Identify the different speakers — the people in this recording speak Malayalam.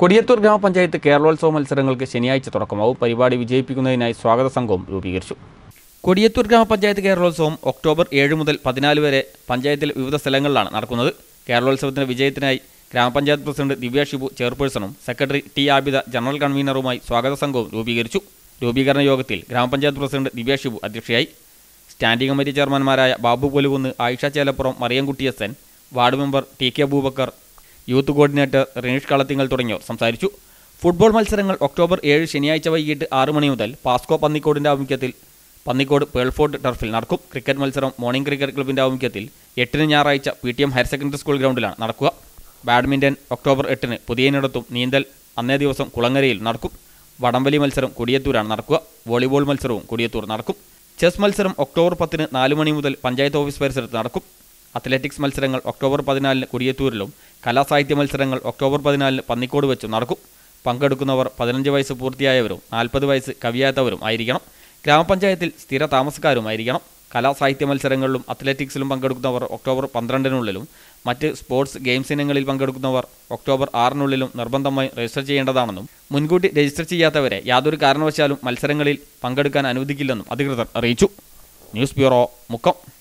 Speaker 1: കൊടിയത്തൂർ ഗ്രാമപഞ്ചായത്ത് കേരളോത്സവ മത്സരങ്ങൾക്ക് ശനിയാഴ്ച തുടക്കമാവും പരിപാടി വിജയിപ്പിക്കുന്നതിനായി സ്വാഗത സംഘവും രൂപീകരിച്ചു കൊടിയത്തൂർ ഗ്രാമപഞ്ചായത്ത് കേരളോത്സവം ഒക്ടോബർ ഏഴ് മുതൽ പതിനാല് വരെ പഞ്ചായത്തിലെ വിവിധ സ്ഥലങ്ങളിലാണ് നടക്കുന്നത് കേരളോത്സവത്തിന്റെ വിജയത്തിനായി ഗ്രാമപഞ്ചായത്ത് പ്രസിഡന്റ് ദിവ്യ ഷിബു ചെയർപേഴ്സണും സെക്രട്ടറി ടി ആബിദ ജനറൽ കൺവീനറുമായി സ്വാഗത സംഘവും രൂപീകരിച്ചു രൂപീകരണ യോഗത്തിൽ ഗ്രാമപഞ്ചായത്ത് പ്രസിഡന്റ് ദിവ്യ ഷിബു അധ്യക്ഷയായി സ്റ്റാൻഡിംഗ് കമ്മിറ്റി ചെയർമാൻമാരായ Babu Polukunnu Ayisha Chelappuram Mariyamkutty ward member T K Aboobacker youth coordinator Rineesh Kalathingal തുടങ്ങിയവർ സംസാരിച്ചു ഫുട്ബോൾ മത്സരങ്ങൾ ഒക്ടോബർ ഏഴ് ശനിയാഴ്ച വൈകിട്ട് ആറ് മണി മുതൽ പാസ്കോ പന്നിക്കോടിൻ്റെ ആഭിമുഖ്യത്തിൽ പന്നിക്കോട് പേൾഫോർഡ് ടർഫിൽ നടക്കും ക്രിക്കറ്റ് മത്സരം മോർണിംഗ് ക്രിക്കറ്റ് ക്ലബിൻ്റെ ആഭിമുഖ്യത്തിൽ എട്ടിന് ഞായറാഴ്ച P T M higher secondary school ഗ്രൗണ്ടിലാണ് നടക്കുക ബാഡ്മിൻ്റൺ ഒക്ടോബർ എട്ടിന് പുതിയനിടത്തും നീന്തൽ അന്നേ ദിവസം കുളങ്ങരയിൽ നടക്കും വടംവലി മത്സരം കൊടിയത്തൂരാണ് നടക്കുക വോളിബോൾ മത്സരവും കൊടിയത്തൂർ നടക്കും ചെസ് മത്സരം ഒക്ടോബർ പത്തിന് നാല് മണി മുതൽ പഞ്ചായത്ത് ഓഫീസ് പരിസരത്ത് നടക്കും അത്ലറ്റിക്സ് മത്സരങ്ങൾ ഒക്ടോബർ പതിനാലിന് കുടിയത്തൂരിലും കലാസാഹിത്യ മത്സരങ്ങൾ ഒക്ടോബർ പതിനാലിന് പന്നിക്കോട് വെച്ചും നടക്കും പങ്കെടുക്കുന്നവർ പതിനഞ്ച് വയസ്സ് പൂർത്തിയായവരും നാൽപ്പത് വയസ്സ് കവിയാത്തവരും ആയിരിക്കണം ഗ്രാമപഞ്ചായത്തിൽ സ്ഥിര താമസക്കാരുമായിരിക്കണം കലാസാഹിത്യ മത്സരങ്ങളിലും അത്ലറ്റിക്സിലും പങ്കെടുക്കുന്നവർ ഒക്ടോബർ പന്ത്രണ്ടിനുള്ളിലും മറ്റ് സ്പോർട്സ് ഗെയിംസ് ഇനങ്ങളിൽ പങ്കെടുക്കുന്നവർ ഒക്ടോബർ ആറിനുള്ളിലും നിർബന്ധമായി രജിസ്റ്റർ ചെയ്യേണ്ടതാണെന്നും മുൻകൂട്ടി രജിസ്റ്റർ ചെയ്യാത്തവരെ യാതൊരു കാരണവശാലും മത്സരങ്ങളിൽ പങ്കെടുക്കാൻ അനുവദിക്കില്ലെന്നും അധികൃതർ അറിയിച്ചു ന്യൂസ് ബ്യൂറോ മുക്കം